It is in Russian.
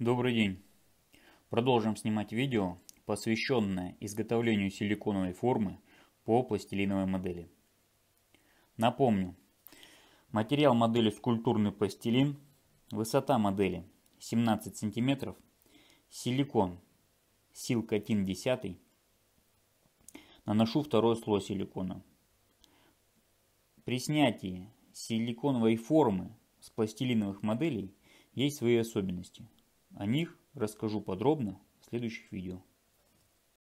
Добрый день! Продолжим снимать видео, посвященное изготовлению силиконовой формы по пластилиновой модели. Напомню, материал модели скульптурный пластилин, высота модели 17 см, силикон силкотин 10, наношу второй слой силикона. При снятии силиконовой формы с пластилиновых моделей есть свои особенности – о них расскажу подробно в следующих видео.